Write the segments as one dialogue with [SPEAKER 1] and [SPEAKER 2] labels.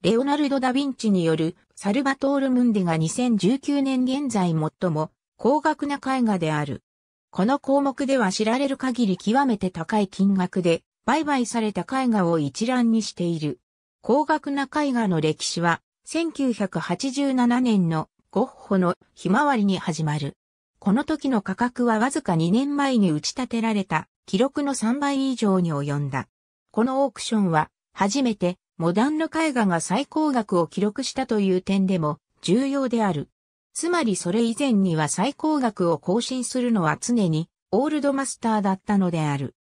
[SPEAKER 1] レオナルド・ダ・ヴィンチによるサルバトール・ムンディが2019年現在最も高額な絵画である。この項目では知られる限り極めて高い金額で売買された絵画を一覧にしている。高額な絵画の歴史は1987年のゴッホのひまわりに始まる。この時の価格はわずか2年前に打ち立てられた記録の3倍以上に及んだ。このオークションは初めてモダンの絵画が最高額を記録したという点でも重要である。つまりそれ以前には最高額を更新するのは常にオールドマスターだったのである。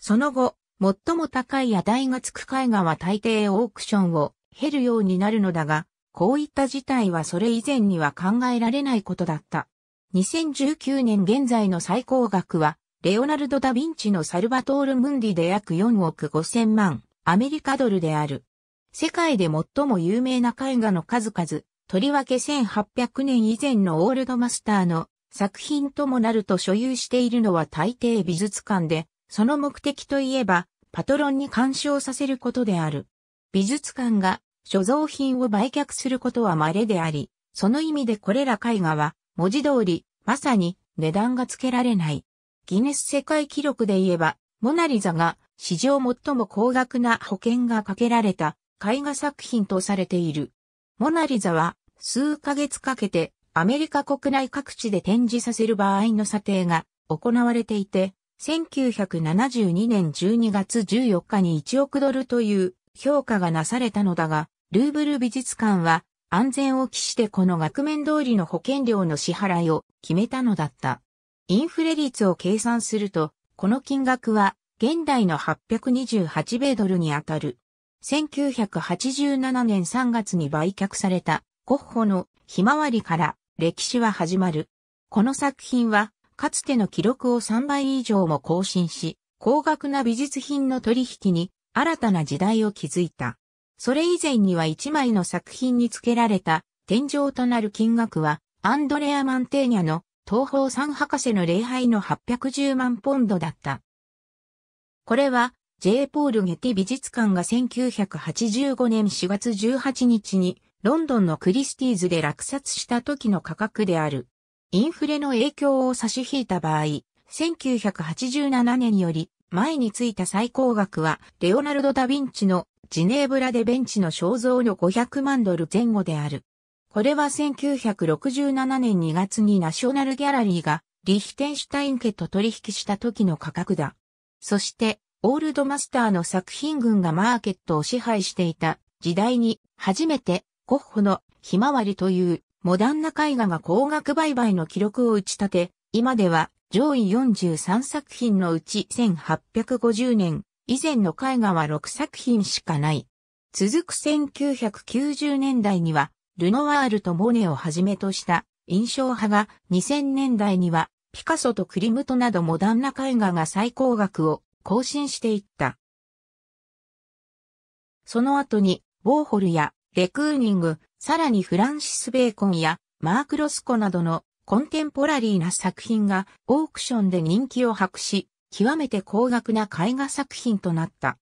[SPEAKER 1] その後、最も高い値がつく絵画は大抵オークションを経るようになるのだが、こういった事態はそれ以前には考えられないことだった。2019年現在の最高額は、レオナルド・ダ・ヴィンチのサルバトール・ムンディで約4億5 0万。アメリカドルである。世界で最も有名な絵画の数々、とりわけ1800年以前のオールドマスターの作品ともなると所有しているのは大抵美術館で、その目的といえば、パトロンに干渉させることである。美術館が所蔵品を売却することは稀であり、その意味でこれら絵画は、文字通り、まさに値段がつけられない。ギネス世界記録で言えば、モナリザが史上最も高額な保険がかけられた絵画作品とされている。モナリザは数ヶ月かけてアメリカ国内各地で展示させる場合の査定が行われていて、1972年12月14日に1億ドルという評価がなされたのだが、ルーブル美術館は安全を期してこの額面通りの保険料の支払いを決めたのだった。インフレ率を計算すると、この金額は現代の828米ドルにあたる。1987年3月に売却されたゴッホのひまわりから歴史は始まる。この作品はかつての記録を3倍以上も更新し、高額な美術品の取引に新たな時代を築いた。それ以前には1枚の作品に付けられた天井となる金額はアンドレア・マンテーニャの東方三博士の礼拝の810万ポンドだった。これは、J. ポール・ゲテ美術館が1985年4月18日に、ロンドンのクリスティーズで落札した時の価格である。インフレの影響を差し引いた場合、1987年より前についた最高額は、レオナルド・ダ・ヴィンチのジネーブラでベンチの肖像の500万ドル前後である。これは1967年2月にナショナルギャラリーがリヒテンシュタイン家と取引した時の価格だ。そして、オールドマスターの作品群がマーケットを支配していた時代に、初めて、ゴッホのひまわりというモダンな絵画が高額売買の記録を打ち立て、今では上位43作品のうち1850年以前の絵画は6作品しかない。続く1990年代には、ルノワールとモネをはじめとした印象派が2000年代にはピカソとクリムトなどモダンな絵画が最高額を更新していった。その後に、ウォーホルやレクーニング、さらにフランシス・ベーコンやマーク・ロスコなどのコンテンポラリーな作品がオークションで人気を博し、極めて高額な絵画作品となった。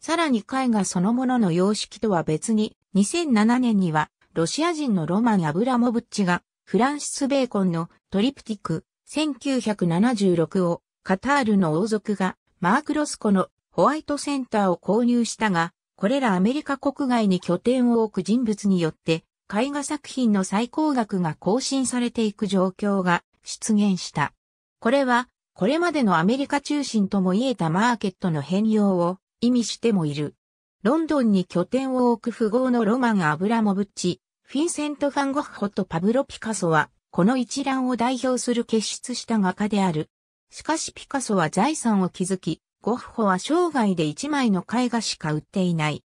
[SPEAKER 1] さらに絵画そのものの様式とは別に、2007年にはロシア人のロマン・アブラモブッチがフランシス・ベーコンのトリプティク、1976をカタールの王族がマーク・ロスコのホワイトセンターを購入したが、これらアメリカ国外に拠点を置く人物によって、絵画作品の最高額が更新されていく状況が出現した。これは、これまでのアメリカ中心とも言えたマーケットの変容を意味してもいる。ロンドンに拠点を置く富豪のロマン・アブラモブッチ、フィンセント・ファンゴッホとパブロ・ピカソは、この一覧を代表する傑出した画家である。しかしピカソは財産を築き、ゴッホは生涯で一枚の絵画しか売っていない。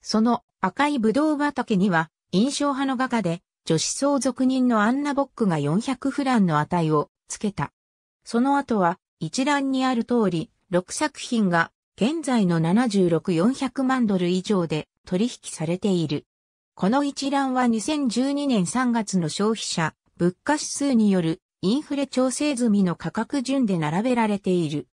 [SPEAKER 1] その赤いブドウ畑には印象派の画家で女子相続人のアンナ・ボックが400フランの値をつけた。その後は一覧にある通り6作品が現在の76400万ドル以上で取引されている。この一覧は2012年3月の消費者物価指数によるインフレ調整済みの価格順で並べられている。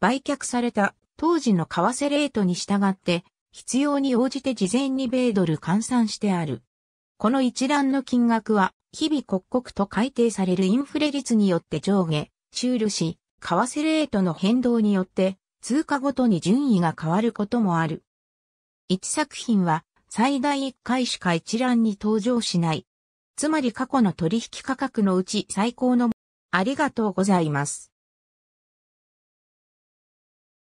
[SPEAKER 1] 売却された当時の為替レートに従って必要に応じて事前に米ドル換算してある。この一覧の金額は日々刻々と改定されるインフレ率によって上下、終了し、為替レートの変動によって通貨ごとに順位が変わることもある。一作品は最大1回しか一覧に登場しない。つまり過去の取引価格のうち最高のありがとうございます。